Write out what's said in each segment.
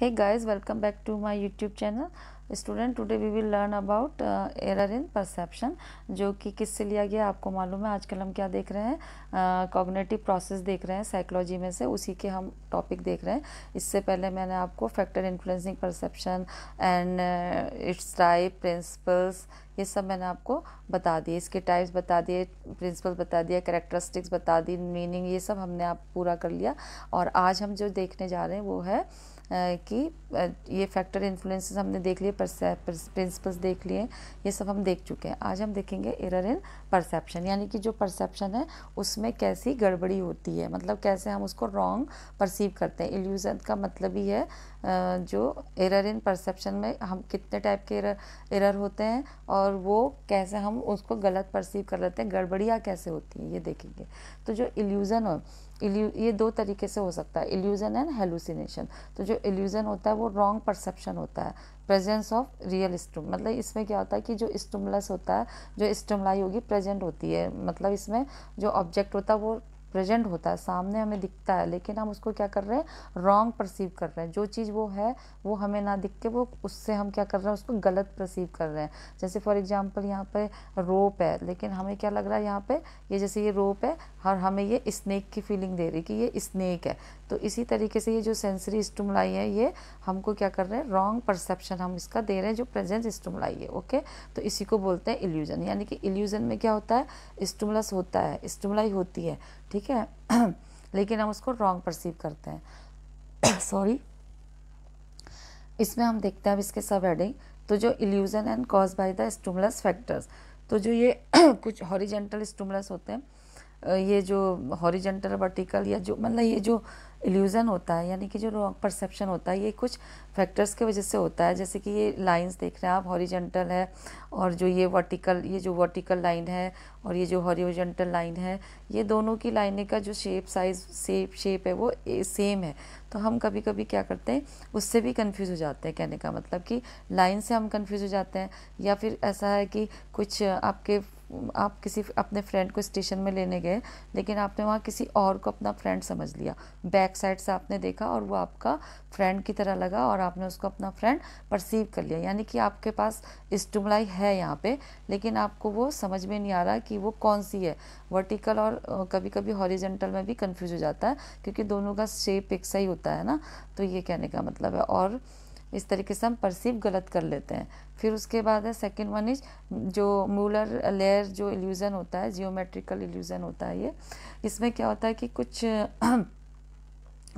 hey guys welcome back to my youtube channel student today we will learn about error in perception जो कि किससे लिया गया आपको मालूम है आजकल हम क्या देख रहे हैं कॉग्नेटिव uh, प्रोसेस देख रहे हैं साइकोलॉजी में से उसी के हम टॉपिक देख रहे हैं इससे पहले मैंने आपको factor influencing perception and its type principles ये सब मैंने आपको बता दिए इसके टाइप्स बता दिए प्रिंसिपल बता दिया करेक्टरिस्टिक्स बता दी मीनिंग ये सब हमने आप पूरा कर लिया और आज हम जो देखने जा रहे हैं वो है कि ये फैक्टर इन्फ्लुएंसेस हमने देख लिए प्रिंसिपल्स देख लिए ये सब हम देख चुके हैं आज हम देखेंगे एरर इन परसेप्शन यानी कि जो परसेप्शन है उसमें कैसी गड़बड़ी होती है मतलब कैसे हम उसको रॉन्ग परसीव करते हैं इल्यूज़न का मतलब ही है जो एरर इन परसेप्शन में हम कितने टाइप के एरर एरर होते हैं और वो कैसे हम उसको गलत परसीव कर लेते हैं गड़बड़ियाँ कैसे होती हैं ये देखेंगे तो जो इल्यूज़न हो इल्यू ये दो तरीके से हो सकता है इल्यूज़न एंड हेलुसिनेशन तो जो इल्यूज़न होता है वो रॉन्ग परसेप्शन होता है प्रेजेंस ऑफ रियल स्टूम मतलब इसमें क्या होता है कि जो स्टूमलस होता है जो स्टूमलाई होगी प्रेजेंट होती है मतलब इसमें जो ऑब्जेक्ट होता है वो प्रेजेंट होता है सामने हमें दिखता है लेकिन हम उसको क्या कर रहे हैं रॉन्ग परसीव कर रहे हैं जो चीज़ वो है वो हमें ना दिख के वो उससे हम क्या कर रहे हैं उसको गलत परसीव कर रहे हैं जैसे फॉर एग्जांपल यहाँ पे रोप है लेकिन हमें क्या लग रहा है यहाँ पे ये जैसे ये रोप है और हमें ये स्नेक की फीलिंग दे रही है कि ये स्नैक है तो इसी तरीके से ये जो सेंसरी स्टमुलाई है ये हमको क्या कर रहे हैं रॉन्ग परसेप्शन हम इसका दे रहे हैं जो प्रेजेंस स्टमलाई है ओके तो इसी को बोलते हैं इल्यूजन यानी कि इल्यूजन में क्या होता है स्टूमलस होता है स्टूमलाई होती है ठीक है लेकिन हम उसको रॉन्ग परसीव करते हैं सॉरी इसमें हम देखते हैं अब इसके सब हेडिंग तो जो illusion and cause by the stimulus factors तो जो ये कुछ हॉरिजेंटल स्टूमलस होते हैं ये जो हॉरिजेंटल वर्टिकल या जो मतलब ये जो इल्यूज़न होता है यानी कि जो रॉन्ग परसेप्शन होता है ये कुछ फैक्टर्स के वजह से होता है जैसे कि ये लाइंस देख रहे हैं आप हॉरिजेंटल है और जो ये वर्टिकल ये जो वर्टिकल लाइन है और ये जो हॉरिजेंटल लाइन है ये दोनों की लाइनें का जो शेप साइज शेप शेप है वो सेम है तो हम कभी कभी क्या करते हैं उससे भी कन्फ्यूज़ हो जाते हैं कहने का मतलब कि लाइन से हम कन्फ्यूज़ हो जाते हैं या फिर ऐसा है कि कुछ आपके आप किसी अपने फ्रेंड को स्टेशन में लेने गए लेकिन आपने वहाँ किसी और को अपना फ्रेंड समझ लिया बैक साइड से आपने देखा और वो आपका फ्रेंड की तरह लगा और आपने उसको अपना फ्रेंड परसीव कर लिया यानी कि आपके पास स्टुमलाई है यहाँ पे लेकिन आपको वो समझ में नहीं आ रहा कि वो कौन सी है वर्टिकल और कभी कभी हॉरिजेंटल में भी कन्फ्यूज हो जाता है क्योंकि दोनों का शेप एक सा ही होता है ना तो ये कहने का मतलब है और इस तरीके से हम परसीव गलत कर लेते हैं फिर उसके बाद है सेकेंड वन इज जो मूलर लेयर जो इल्यूज़न होता है जियोमेट्रिकल इल्यूज़न होता है ये इसमें क्या होता है कि कुछ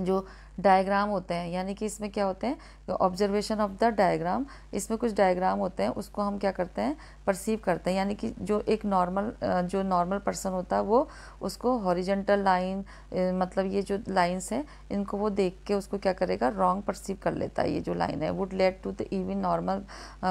जो डायग्राम होते हैं यानी कि इसमें क्या होते हैं तो ऑब्जर्वेशन ऑफ द डायग्राम इसमें कुछ डायग्राम होते हैं उसको हम क्या करते हैं परसीव करते हैं यानी कि जो एक नॉर्मल जो नॉर्मल पर्सन होता है वो उसको हॉरिजेंटल लाइन मतलब ये जो लाइंस हैं इनको वो देख के उसको क्या करेगा रॉन्ग परसीव कर लेता है ये जो लाइन है would let to the even normal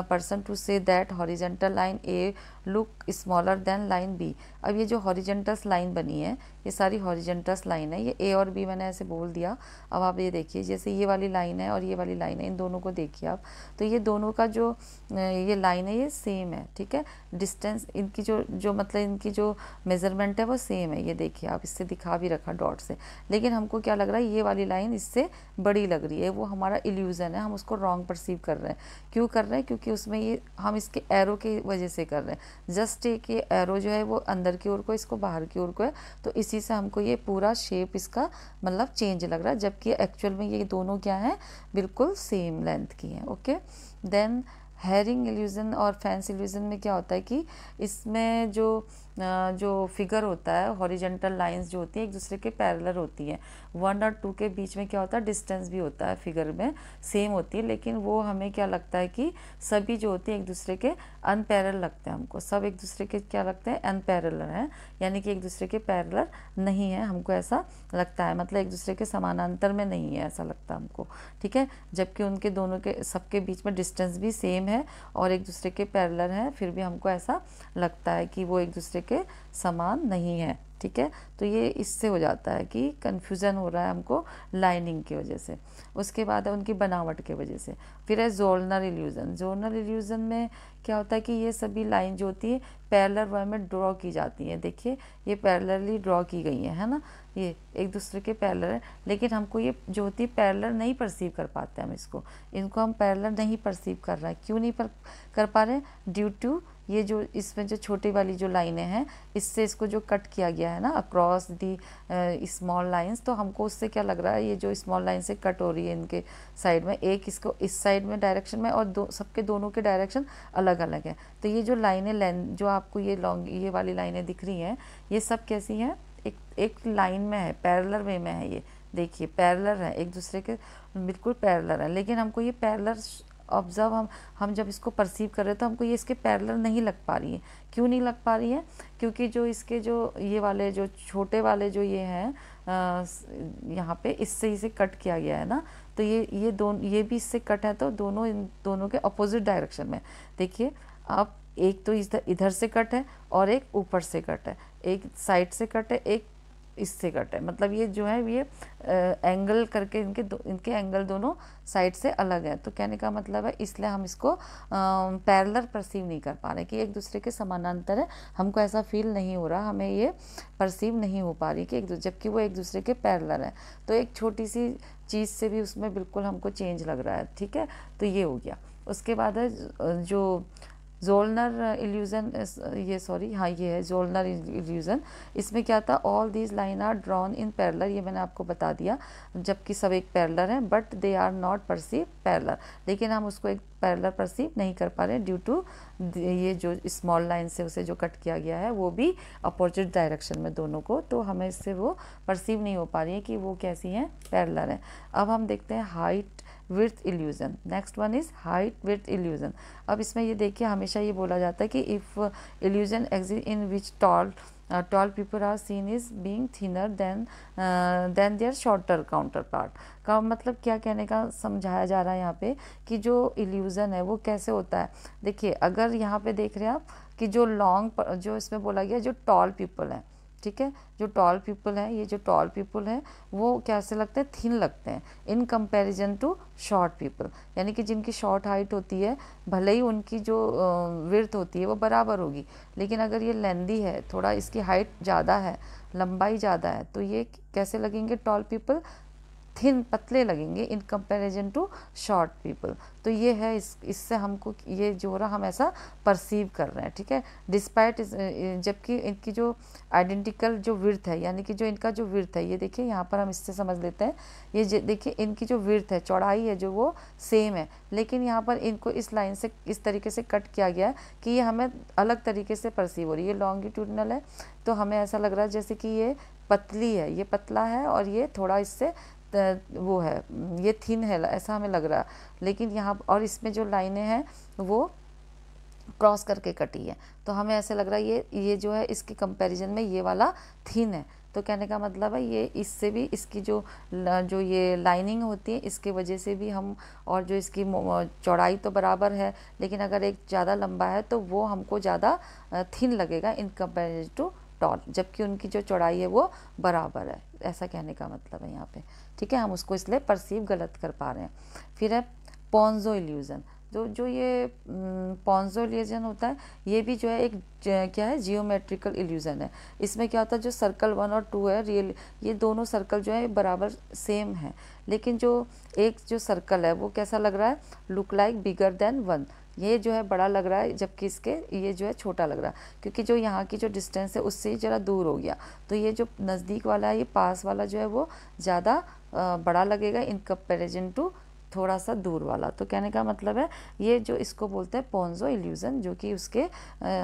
person to say that horizontal line A look smaller than line B अब ये जो हॉरिजेंटल्स लाइन बनी है ये सारी हॉरिजेंटल्स लाइन है ये ए और बी मैंने ऐसे बोल दिया अब आप ये देखिए जैसे ये वाली लाइन है और ये वाली लाइन है इन दोनों को देखिए आप तो ये दोनों का जो ये लाइन है ये सेम है ठीक है डिस्टेंस इनकी जो जो मतलब इनकी जो मेज़रमेंट है वो सेम है ये देखिए आप इससे दिखा भी रखा डॉट से लेकिन हमको क्या लग रहा है ये वाली लाइन इससे बड़ी लग रही है वो हमारा इल्यूज़न है हम उसको रॉन्ग परसीव कर रहे हैं क्यों कर रहे हैं क्योंकि उसमें ये हम इसके एरो की वजह से कर रहे हैं जस्ट एक ये एरो जो है वो अंदर की ओर को इसको बाहर की ओर को है तो इसी से हमको ये पूरा शेप इसका मतलब चेंज लग रहा है जबकि एक्चुअल में ये दोनों क्या है बिल्कुल सेम सेम लेंथ की हैं ओके देन हेरिंग एल्यूज़न और फैंस एल्यूज़न में क्या होता है कि इसमें जो जो फिगर होता है हॉरिजेंटल लाइंस जो होती है एक दूसरे के पैरलर होती हैं वन और टू के बीच में क्या होता है डिस्टेंस भी होता है फिगर में सेम होती है लेकिन वो हमें क्या लगता है कि सभी जो होती हैं एक दूसरे के अनपैरल लगते हैं हमको सब एक दूसरे के क्या लगते हैं अनपैरलर हैं यानी कि एक दूसरे के पैरलर नहीं है हमको ऐसा लगता है मतलब एक दूसरे के समानांतर में नहीं है ऐसा लगता है हमको ठीक है जबकि उनके दोनों के सबके बीच में डिस्टेंस भी सेम है और एक दूसरे के पैरलर हैं फिर भी हमको ऐसा लगता है कि वो एक दूसरे के समान नहीं है ठीक है तो ये इससे हो जाता है कि कन्फ्यूज़न हो रहा है हमको लाइनिंग की वजह से उसके बाद है उनकी बनावट के वजह से फिर है जोनल इल्यूज़न जोनल इल्यूज़न में क्या होता है कि ये सभी लाइन जो होती है पैरलर वे में ड्रॉ की जाती हैं देखिए ये पैरलरली ड्रॉ की गई हैं है ना ये एक दूसरे के पैरलर है लेकिन हमको ये जो होती है पैरलर नहीं परसीव कर पाते हम इसको इनको हम पैरलर नहीं परसीव कर रहे हैं क्यों नहीं पर कर पा रहे ड्यू टू ये जो इसमें जो छोटी वाली जो लाइनें हैं इससे इसको जो कट किया गया है ना अक्रॉस दी स्मॉल लाइंस तो हमको उससे क्या लग रहा है ये जो स्मॉल लाइन से कट हो रही है इनके साइड में एक इसको इस साइड में डायरेक्शन में और दो सबके दोनों के डायरेक्शन अलग अलग है तो ये जो लाइनें लें जो आपको ये लॉन्ग ये वाली लाइनें दिख रही हैं ये सब कैसी हैं एक एक लाइन में है पैरलर वे में है ये देखिए पैरलर है एक दूसरे के बिल्कुल पैरलर है लेकिन हमको ये पैरलर ऑब्जर्व हम हम जब इसको परसीव कर रहे हैं तो हमको ये इसके पैरलर नहीं लग पा रही है क्यों नहीं लग पा रही है क्योंकि जो इसके जो ये वाले जो छोटे वाले जो ये हैं यहाँ पे इससे इसे कट किया गया है ना तो ये ये दोनों ये भी इससे कट है तो दोनों इन दोनों के अपोजिट डायरेक्शन में देखिए आप एक तो इधर इधर से कट है और एक ऊपर से कट है एक साइड से कट है एक इससे कट है मतलब ये जो है ये एंगल करके इनके दो, इनके एंगल दोनों साइड से अलग है तो कहने का मतलब है इसलिए हम इसको पैरलर परसीव नहीं कर पा रहे कि एक दूसरे के समानांतर है हमको ऐसा फील नहीं हो रहा हमें ये परसीव नहीं हो पा रही कि एक जबकि वो एक दूसरे के पैरलर है तो एक छोटी सी चीज़ से भी उसमें बिल्कुल हमको चेंज लग रहा है ठीक है तो ये हो गया उसके बाद है जो जोलनर इल्यूज़न uh, uh, ये सॉरी हाँ ये है जोलनर इल्यूज़न इसमें क्या था all these line are drawn in parallel ये मैंने आपको बता दिया जबकि सब एक पैरलर हैं but they are not perceive parallel लेकिन हम उसको एक पैरलर परसीव नहीं कर पा रहे ड्यू टू ये जो स्मॉल लाइन से उसे जो कट किया गया है वो भी अपोजिट डायरेक्शन में दोनों को तो हमें इससे वो परसीव नहीं हो पा रही है कि वो कैसी हैं पैरलर हैं अब हम देखते हैं height width illusion next one is height width illusion अब इसमें ये देखिए हमेशा ये बोला जाता है कि if illusion exist in which tall tall people are seen is being thinner than then their shorter counterpart का मतलब क्या कहने का समझाया जा रहा है यहाँ पे कि जो इल्यूज़न है वो कैसे होता है देखिए अगर यहाँ पे देख रहे हैं आप कि जो लॉन्ग जो इसमें बोला गया जो टॉल पीपल हैं ठीक है जो टॉल पीपल है ये जो टॉल पीपल है वो कैसे लगते हैं थिन लगते हैं in comparison to short people यानी कि जिनकी शॉर्ट हाइट होती है भले ही उनकी जो विर्थ होती है वो बराबर होगी लेकिन अगर ये लेंदी है थोड़ा इसकी हाइट ज़्यादा है लंबाई ज़्यादा है तो ये कैसे लगेंगे टॉल पीपल थिन पतले लगेंगे in comparison to short people तो ये है इस इससे हमको ये जो हो रहा हम ऐसा परसीव कर रहे हैं ठीक है डिस्पाइट जबकि इनकी जो आइडेंटिकल जो विर्थ है यानी कि जो इनका जो विर्थ है ये देखिए यहाँ पर हम इससे समझ लेते हैं ये देखिए इनकी जो विर्थ है चौड़ाई है जो वो सेम है लेकिन यहाँ पर इनको इस लाइन से इस तरीके से कट किया गया है कि ये हमें अलग तरीके से परसीव हो रही है ये लॉन्गिट्यूडनल है तो हमें ऐसा लग रहा है जैसे कि ये पतली है ये पतला है और ये थोड़ा इससे वो है ये थिन है ऐसा हमें लग रहा लेकिन यहाँ और इसमें जो लाइनें हैं वो क्रॉस करके कटी है तो हमें ऐसे लग रहा है ये ये जो है इसके कंपैरिजन में ये वाला थिन है तो कहने का मतलब है ये इससे भी इसकी जो जो ये लाइनिंग होती है इसके वजह से भी हम और जो इसकी चौड़ाई तो बराबर है लेकिन अगर एक ज़्यादा लंबा है तो वो हमको ज़्यादा थिन लगेगा इन कंपेरिजन टू टॉल जबकि उनकी जो चौड़ाई है वो बराबर है ऐसा कहने का मतलब है यहाँ पे ठीक है हम उसको इसलिए परसीव गलत कर पा रहे हैं फिर है पॉन्जो इल्यूज़न जो जो ये पॉन्जो इल्यूज़न होता है ये भी जो है एक क्या है जियोमेट्रिकल इल्यूज़न है इसमें क्या होता है जो सर्कल वन और टू है रियल ये दोनों सर्कल जो है बराबर सेम है लेकिन जो एक जो सर्कल है वो कैसा लग रहा है look like bigger than one ये जो है बड़ा लग रहा है जबकि इसके ये जो है छोटा लग रहा है क्योंकि जो यहाँ की जो डिस्टेंस है उससे ही ज़रा दूर हो गया तो ये जो नज़दीक वाला है ये पास वाला जो है वो ज़्यादा बड़ा लगेगा इन कंपेरिजन टू थोड़ा सा दूर वाला तो कहने का मतलब है ये जो इसको बोलते हैं पोन्जो इल्यूज़न जो कि उसके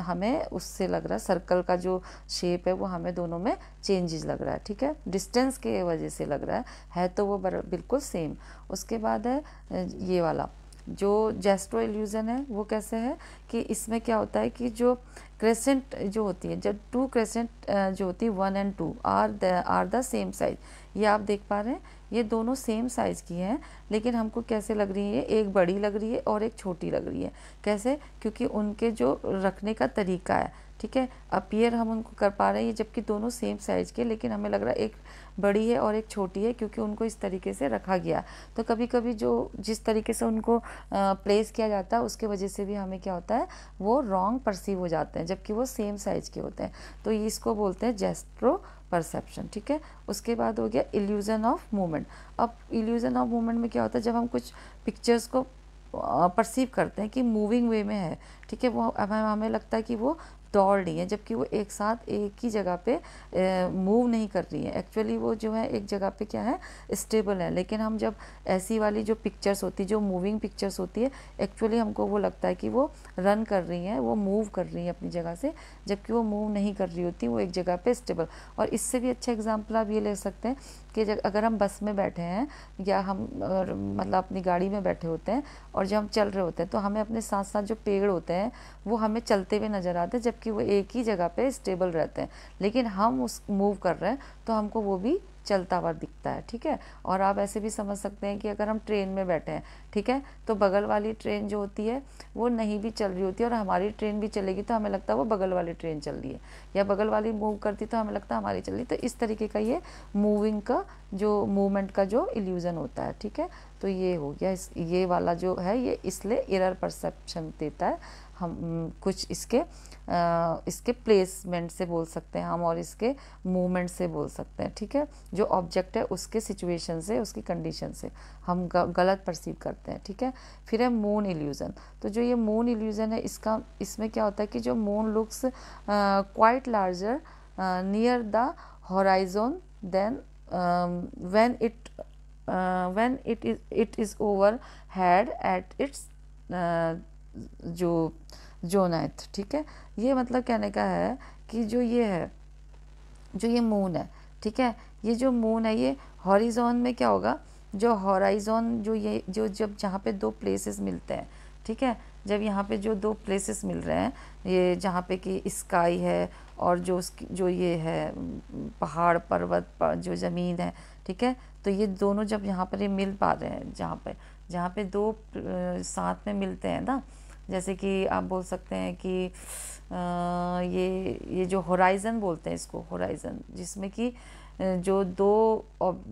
हमें उससे लग रहा है सर्कल का जो शेप है वो हमें दोनों में चेंजेस लग रहा है ठीक है डिस्टेंस के वजह से लग रहा है है तो वो बिल्कुल सेम उसके बाद है ये वाला जो जेस्ट्रो एल्यूजन है वो कैसे है कि इसमें क्या होता है कि जो क्रेसेंट जो होती है जब टू क्रेसेंट जो होती है one and two are the are the same size ये आप देख पा रहे हैं ये दोनों सेम साइज़ की हैं लेकिन हमको कैसे लग रही है एक बड़ी लग रही है और एक छोटी लग रही है कैसे क्योंकि उनके जो रखने का तरीका है ठीक है अपीयर हम उनको कर पा रहे हैं जबकि दोनों सेम साइज़ के लेकिन हमें लग रहा है एक बड़ी है और एक छोटी है क्योंकि उनको इस तरीके से रखा गया तो कभी कभी जो जिस तरीके से उनको प्लेस किया जाता है उसके वजह से भी हमें क्या होता है वो रॉन्ग परसीव हो जाते हैं जबकि वो सेम साइज़ के होते हैं तो इसको बोलते हैं जेस्ट्रो परसेप्शन ठीक है उसके बाद हो गया इल्यूज़न ऑफ मूवमेंट अब इल्यूज़न ऑफ मूवमेंट में क्या होता है जब हम कुछ पिक्चर्स को परसीव करते हैं कि मूविंग वे में है ठीक है वो हमें लगता है कि वो दौड़ रही हैं जबकि वो एक साथ एक ही जगह पे मूव नहीं कर रही हैं एक्चुअली वो जो है एक जगह पे क्या है स्टेबल है लेकिन हम जब ऐसी वाली जो पिक्चर्स होती है जो मूविंग पिक्चर्स होती है एक्चुअली हमको वो लगता है कि वो रन कर रही हैं वो मूव कर रही हैं अपनी जगह से जबकि वो मूव नहीं कर रही होती वो एक जगह पर स्टेबल और इससे भी अच्छा एग्जाम्पल आप ये ले सकते हैं कि अगर हम बस में बैठे हैं या हम मतलब अपनी गाड़ी में बैठे होते हैं और जब हम चल रहे होते हैं तो हमें अपने साथ साथ जो पेड़ होते हैं वो हमें चलते हुए नज़र आते हैं जबकि वो एक ही जगह पे स्टेबल रहते हैं लेकिन हम उस मूव कर रहे हैं तो हमको वो भी चलता हुआ दिखता है ठीक है और आप ऐसे भी समझ सकते हैं कि अगर हम ट्रेन में बैठे हैं ठीक है तो बगल वाली ट्रेन जो होती है वो नहीं भी चल रही होती है और हमारी ट्रेन भी चलेगी तो हमें लगता है वो बगल वाली ट्रेन चल रही है या बगल वाली मूव करती तो हमें लगता है हमारी चल रही तो इस तरीके का ये मूविंग का जो मूवमेंट का जो इल्यूज़न होता है ठीक है तो ये हो गया इस ये वाला जो है ये इसलिए एरर परसेप्शन देता है हम कुछ इसके इसके प्लेसमेंट से बोल सकते हैं हम और इसके मूवमेंट से बोल सकते हैं ठीक है जो ऑब्जेक्ट है उसके सिचुएशन से उसकी कंडीशन से हम गलत परसीव करते हैं ठीक है फिर है मून इल्यूज़न तो जो ये मून इल्यूज़न है इसका इसमें क्या होता है कि जो moon looks quite larger near the horizon than when it when it is it is overhead at its जो जोनैत ठीक है ये मतलब कहने का है कि जो ये है जो ये मून है ठीक है ये जो मून है ये हॉरिजोन में क्या होगा जो हॉराइजोन जो ये जो जब जहाँ पे दो प्लेसेस मिलते हैं ठीक है जब यहाँ पे जो दो प्लेसेस मिल रहे हैं ये जहाँ पे कि स्काई है और जो उसकी जो ये है पहाड़ पर्वत पर, जो ज़मीन है ठीक है तो ये दोनों जब यहाँ पर ये मिल पा रहे हैं जहाँ पे जहाँ पे दो साथ में मिलते हैं ना जैसे कि आप बोल सकते हैं कि आ, ये ये जो होराइज़न बोलते हैं इसको होराइज़न जिसमें कि जो दो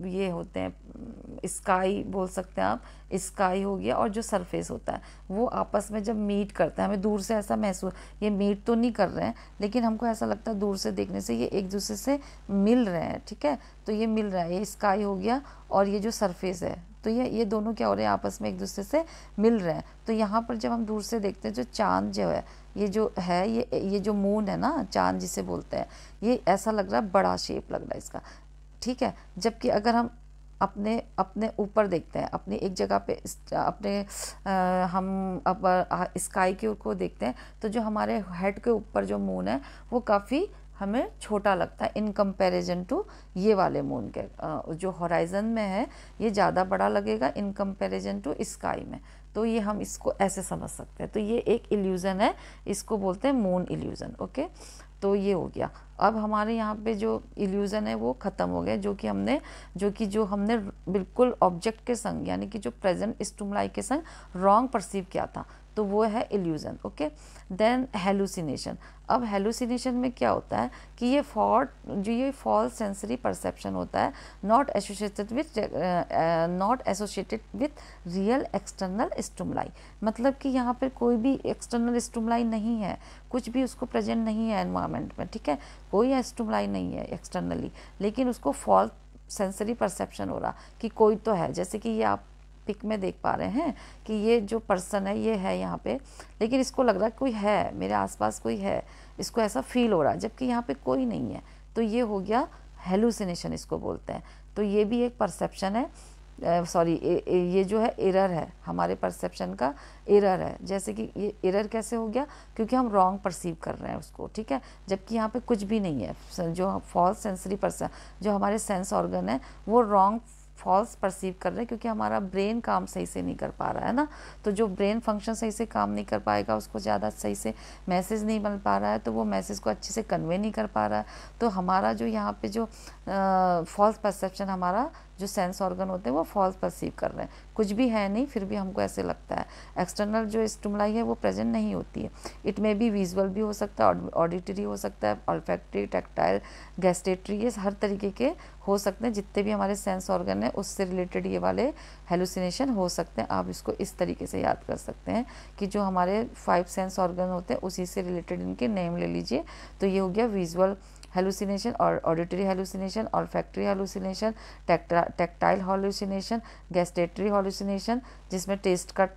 ये होते हैं स्काई बोल सकते हैं आप स्काई हो गया और जो सरफेस होता है वो आपस में जब मीट करते हैं हमें दूर से ऐसा महसूस ये मीट तो नहीं कर रहे हैं लेकिन हमको ऐसा लगता है दूर से देखने से ये एक दूसरे से मिल रहे हैं ठीक है तो ये मिल रहा है ये स्काई हो गया और ये जो सरफेस है तो ये ये दोनों क्या हो रहे हैं आपस में एक दूसरे से मिल रहे हैं तो यहाँ पर जब हम दूर से देखते हैं जो चांद जो है ये जो है ये ये जो मून है ना चांद जिसे बोलते हैं ये ऐसा लग रहा है बड़ा शेप लग रहा है इसका ठीक है जबकि अगर हम अपने अपने ऊपर देखते हैं अपनी एक जगह पे अपने आ, हम अपर स्काई के को देखते हैं तो जो हमारे हेड के ऊपर जो मून है वो काफ़ी हमें छोटा लगता है इन कंपैरिजन टू ये वाले मून के जो हॉराइजन में है ये ज़्यादा बड़ा लगेगा इन कंपैरिजन टू स्काई में तो ये हम इसको ऐसे समझ सकते हैं तो ये एक इल्यूज़न है इसको बोलते हैं मून इल्यूज़न ओके तो ये हो गया अब हमारे यहाँ पे जो इल्यूज़न है वो ख़त्म हो गया जो कि हमने जो कि जो हमने बिल्कुल ऑब्जेक्ट के संग यानी कि जो प्रेजेंट स्टूमलाई के संग रॉन्ग परसीव किया था तो वो है इल्यूज़न ओके देन हेलुसिनेशन अब हेलुसिनेशन में क्या होता है कि ये फॉल्ट जो ये फॉल्स सेंसरी परसेप्शन होता है not associated with not associated with real external stimuli मतलब कि यहाँ पर कोई भी एक्सटर्नल स्टूमलाई नहीं है कुछ भी उसको प्रेजेंट नहीं है एनवायरमेंट में ठीक है कोई स्टूमलाई नहीं है एक्सटर्नली लेकिन उसको फॉल्स सेंसरी परसेप्शन हो रहा कि कोई तो है जैसे कि ये आप पिक में देख पा रहे हैं कि ये जो पर्सन है ये है यहाँ पे लेकिन इसको लग रहा है कोई है मेरे आसपास कोई है इसको ऐसा फील हो रहा है जबकि यहाँ पे कोई नहीं है तो ये हो गया हेलुसिनेशन इसको बोलते हैं तो ये भी एक परसेप्शन है सॉरी ये जो है एरर है हमारे परसेप्शन का एरर है जैसे कि ये एरर कैसे हो गया क्योंकि हम रॉन्ग परसीव कर रहे हैं उसको ठीक है जबकि यहाँ पे कुछ भी नहीं है जो फॉल्स सेंसरी पर्सन जो हमारे सेंस ऑर्गन है वो रॉन्ग फॉल्स परसीव कर रहे हैं क्योंकि हमारा ब्रेन काम सही से नहीं कर पा रहा है ना तो जो ब्रेन फंक्शन सही से काम नहीं कर पाएगा उसको ज़्यादा सही से मैसेज नहीं मिल पा रहा है तो वो मैसेज को अच्छे से कन्वे नहीं कर पा रहा है तो हमारा जो यहाँ पे जो फॉल्स परसेप्शन हमारा जो सेंस ऑर्गन होते हैं वो फॉल्स परसीव कर रहे हैं कुछ भी है नहीं फिर भी हमको ऐसे लगता है एक्सटर्नल जो स्टमलाई है वो प्रेजेंट नहीं होती है इट मे बी विजुअल भी हो सकता है ऑडिटरी हो सकता है ऑल्फैक्ट्री टेक्टाइल गैस्टेट्री ये हर तरीके के हो सकते हैं जितने भी हमारे सेंस ऑर्गन है उससे रिलेटेड ये वाले हेलुसिनेशन हो सकते हैं आप इसको इस तरीके से याद कर सकते हैं कि जो हमारे फाइव सेंस ऑर्गन होते हैं उसी से रिलेटेड इनके नेम ले लीजिए तो ये हो गया विजुअल हेलुसिनेशन और ऑडिटरी हेलुसिनेशन और olfactory hallucination tactile hallucination gustatory hallucination जिसमें टेस्ट का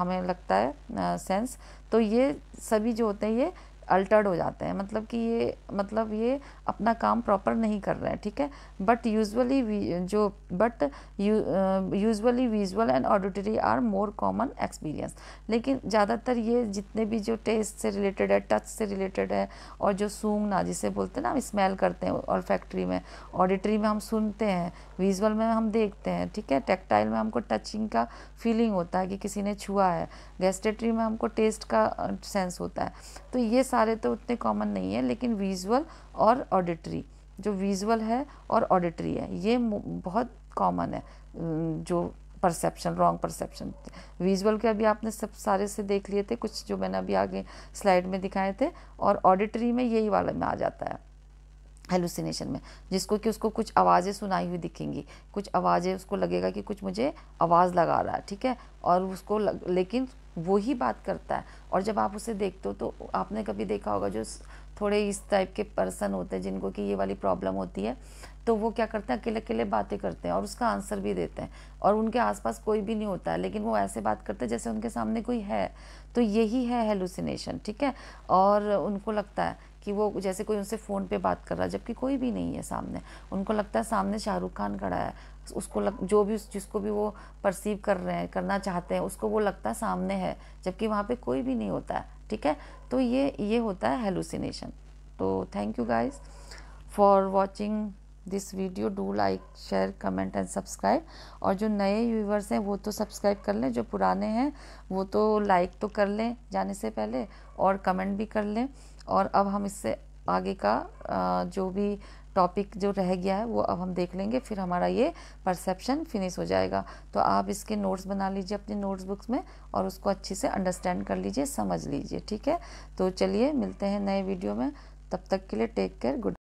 हमें लगता है सेंस तो ये सभी जो होते हैं ये अल्टर्ड हो जाते हैं मतलब कि ये मतलब ये अपना काम प्रॉपर नहीं कर रहे हैं ठीक है बट यूजुअली जो but usually visual and auditory are more common experience लेकिन ज़्यादातर ये जितने भी जो टेस्ट से रिलेटेड है टच से रिलेटेड है और जो सूंघना जिसे बोलते हैं ना हम स्मेल करते हैं और फैक्ट्री में ऑडिटरी में हम सुनते हैं विजुअल में हम देखते हैं ठीक है टेक्टाइल में हमको टचिंग का फीलिंग होता है कि किसी ने छुआ है गेस्टेट्री में हमको टेस्ट का सेंस होता है तो ये सारे तो उतने कॉमन नहीं है लेकिन विजुअल और ऑडिटरी जो विजुअल है और ऑडिटरी है ये बहुत कॉमन है जो परसेप्शन रॉन्ग परसेप्शन विजुअल के अभी आपने सब सारे से देख लिए थे कुछ जो मैंने अभी आगे स्लाइड में दिखाए थे और ऑडिटरी में यही वाला में आ जाता है हेलुसिनेशन में जिसको कि उसको कुछ आवाज़ें सुनाई हुई दिखेंगी कुछ आवाज़ें उसको लगेगा कि कुछ मुझे आवाज़ लगा रहा है ठीक है और उसको लग, लेकिन वो ही बात करता है और जब आप उसे देखते हो तो आपने कभी देखा होगा जो थोड़े इस टाइप के पर्सन होते हैं जिनको कि ये वाली प्रॉब्लम होती है तो वो क्या करते हैं अकेले अकेले बातें करते हैं और उसका आंसर भी देते हैं और उनके आसपास कोई भी नहीं होता है लेकिन वो ऐसे बात करते हैं जैसे उनके सामने कोई है तो यही है हेलुसिनेशन ठीक है और उनको लगता है कि वो जैसे कोई उनसे फ़ोन पे बात कर रहा है जबकि कोई भी नहीं है सामने उनको लगता है सामने शाहरुख खान खड़ा है उसको लग जो भी उस जिसको भी वो परसीव कर रहे हैं करना चाहते हैं उसको वो लगता है सामने है जबकि वहाँ पे कोई भी नहीं होता है ठीक है तो ये ये होता है हेलुसिनेशन तो thank you guys for watching this video do like share comment and subscribe और जो नए व्यूवर्स हैं वो तो सब्सक्राइब कर लें जो पुराने हैं वो तो लाइक तो कर लें जाने से पहले और कमेंट भी कर लें और अब हम इससे आगे का जो भी टॉपिक जो रह गया है वो अब हम देख लेंगे फिर हमारा ये परसेप्शन फिनिश हो जाएगा तो आप इसके नोट्स बना लीजिए अपने नोट्स बुक्स में और उसको अच्छे से अंडरस्टैंड कर लीजिए समझ लीजिए ठीक है तो चलिए मिलते हैं नए वीडियो में तब तक के लिए टेक केयर गुड